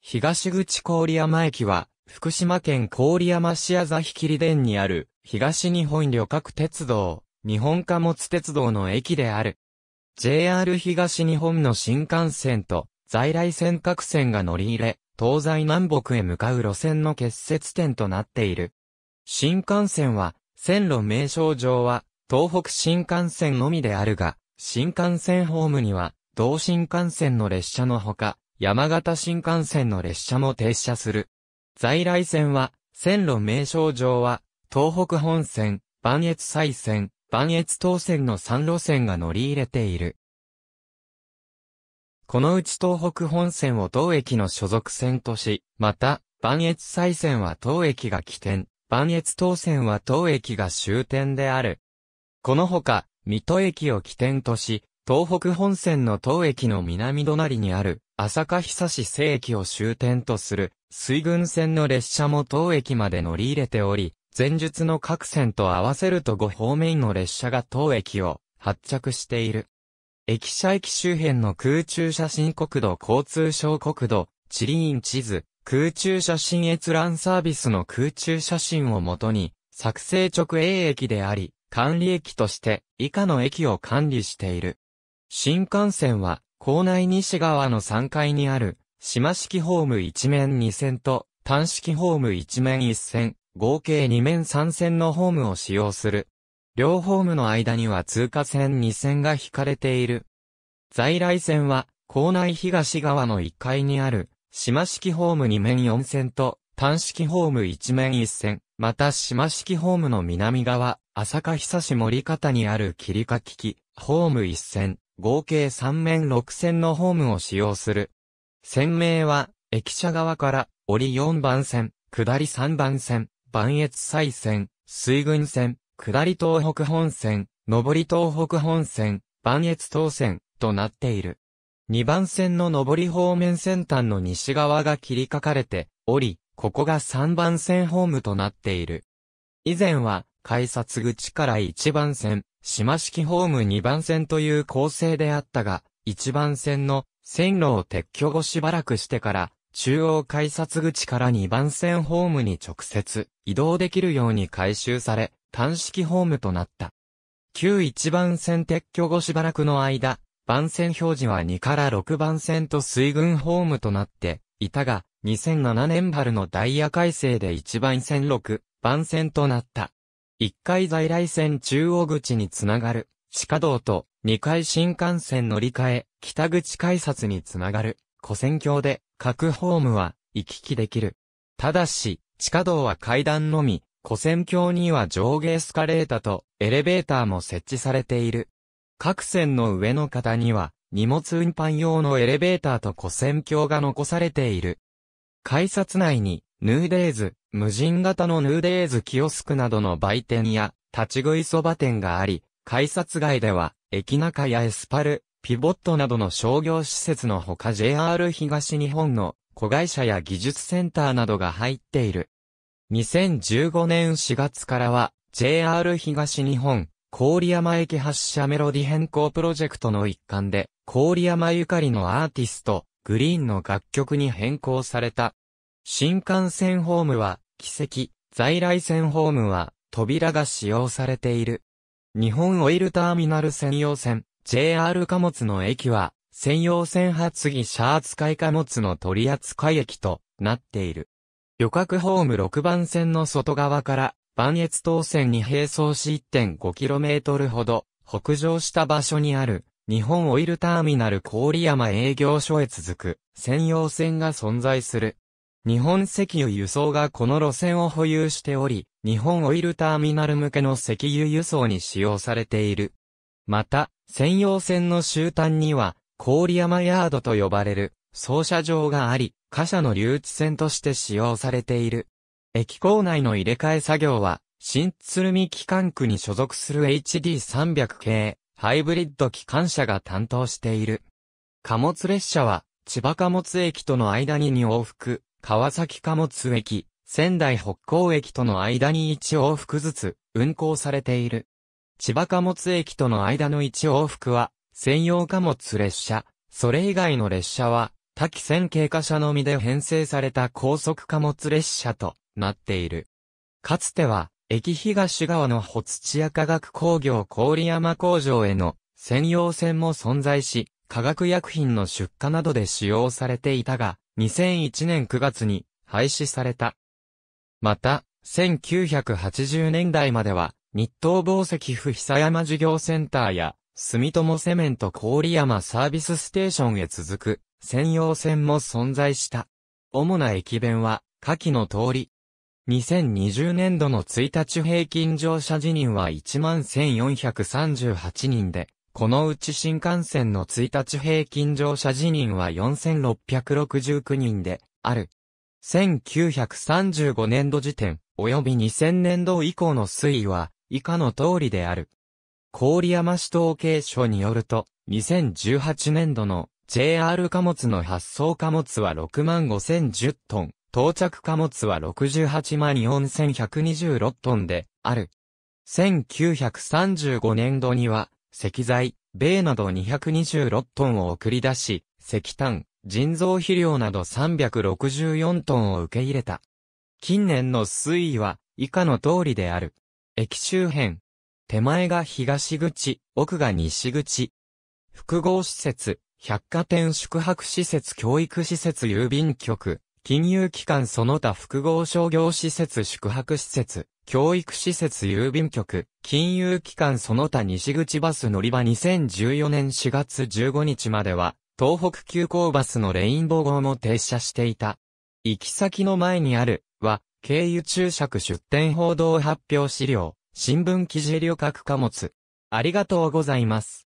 東口郡山駅は、福島県郡山市崎切電にある、東日本旅客鉄道、日本貨物鉄道の駅である。JR 東日本の新幹線と、在来線各線が乗り入れ、東西南北へ向かう路線の結節点となっている。新幹線は、線路名称上は、東北新幹線のみであるが、新幹線ホームには、同新幹線の列車のほか、山形新幹線の列車も停車する。在来線は、線路名称上は、東北本線、磐越西線、磐越東線の3路線が乗り入れている。このうち東北本線を当駅の所属線とし、また、磐越西線は当駅が起点、磐越東線は当駅が終点である。このほか、水戸駅を起点とし、東北本線の当駅の南隣にある、朝霞久市世駅を終点とする水軍線の列車も当駅まで乗り入れており、前述の各線と合わせると5方面の列車が当駅を発着している。駅舎駅周辺の空中写真国土交通省国土、地理院地図、空中写真閲覧サービスの空中写真をもとに、作成直営駅であり、管理駅として以下の駅を管理している。新幹線は校内西側の3階にある、島式ホーム1面2線と、単式ホーム1面1線、合計2面3線のホームを使用する。両ホームの間には通過線2線が引かれている。在来線は、校内東側の1階にある、島式ホーム2面4線と、単式ホーム1面1線、また島式ホームの南側、朝霞久志森方にある切り欠き機、ホーム1線、合計3面6線のホームを使用する。線名は、駅舎側から、折り4番線、下り3番線、磐越西線、水郡線、下り東北本線、上り東北本線、磐越東線、となっている。2番線の上り方面先端の西側が切り書かれており、ここが3番線ホームとなっている。以前は、改札口から1番線、島式ホーム2番線という構成であったが、1番線の線路を撤去後しばらくしてから、中央改札口から2番線ホームに直接移動できるように改修され、単式ホームとなった。旧1番線撤去後しばらくの間、番線表示は2から6番線と水軍ホームとなっていたが、2007年春のダイヤ改正で1番線6番線となった。1階在来線中央口につながる、地下道と、2階新幹線乗り換え、北口改札につながる、古線橋で、各ホームは、行き来できる。ただし、地下道は階段のみ、古線橋には上下エスカレータとエレベーターも設置されている。各線の上の方には荷物運搬用のエレベーターと古線橋が残されている。改札内にヌーデイズ、無人型のヌーデイズキオスクなどの売店や、立ち食いそば店があり、改札外では、駅中やエスパル、ピボットなどの商業施設のほか JR 東日本の子会社や技術センターなどが入っている。2015年4月からは、JR 東日本、郡山駅発車メロディ変更プロジェクトの一環で、郡山ゆかりのアーティスト、グリーンの楽曲に変更された新幹線ホームは、奇跡、在来線ホームは、扉が使用されている。日本オイルターミナル専用線、JR 貨物の駅は、専用線発議車扱い貨物の取扱駅となっている。旅客ホーム6番線の外側から、万越東線に並走し 1.5km ほど、北上した場所にある、日本オイルターミナル郡山営業所へ続く、専用線が存在する。日本石油輸送がこの路線を保有しており、日本オイルターミナル向けの石油輸送に使用されている。また、専用線の終端には、郡山ヤードと呼ばれる、操車場があり、貨車の留置線として使用されている。駅構内の入れ替え作業は、新鶴見機関区に所属する HD300 系、ハイブリッド機関車が担当している。貨物列車は、千葉貨物駅との間に2往復、川崎貨物駅、仙台北港駅との間に1往復ずつ運行されている。千葉貨物駅との間の1往復は、専用貨物列車、それ以外の列車は、多岐線経過車のみで編成された高速貨物列車となっている。かつては、駅東側の保土。チア化学工業郡山工場への専用線も存在し、化学薬品の出荷などで使用されていたが、2001年9月に廃止された。また、1980年代までは、日東宝石府久山事業センターや、住友セメント郡山サービスステーションへ続く、専用線も存在した。主な駅弁は、下記の通り。2020年度の1日平均乗車辞任は11,438人で、このうち新幹線の1日平均乗車辞任は4669人である。1935年度時点、及び2000年度以降の推移は、以下の通りである。郡山市統計省によると、2018年度の JR 貨物の発送貨物は65,010トン、到着貨物は684,126トンである。1935年度には石材、米など226トンを送り出し、石炭、人造肥料など364トンを受け入れた。近年の推移は以下の通りである。駅周辺。手前が東口、奥が西口。複合施設、百貨店宿泊施設教育施設郵便局、金融機関その他複合商業施設宿泊施設、教育施設郵便局、金融機関その他西口バス乗り場2014年4月15日までは、東北急行バスのレインボー号も停車していた。行き先の前にある、は、経由注釈出店報道発表資料、新聞記事旅客貨物。ありがとうございます。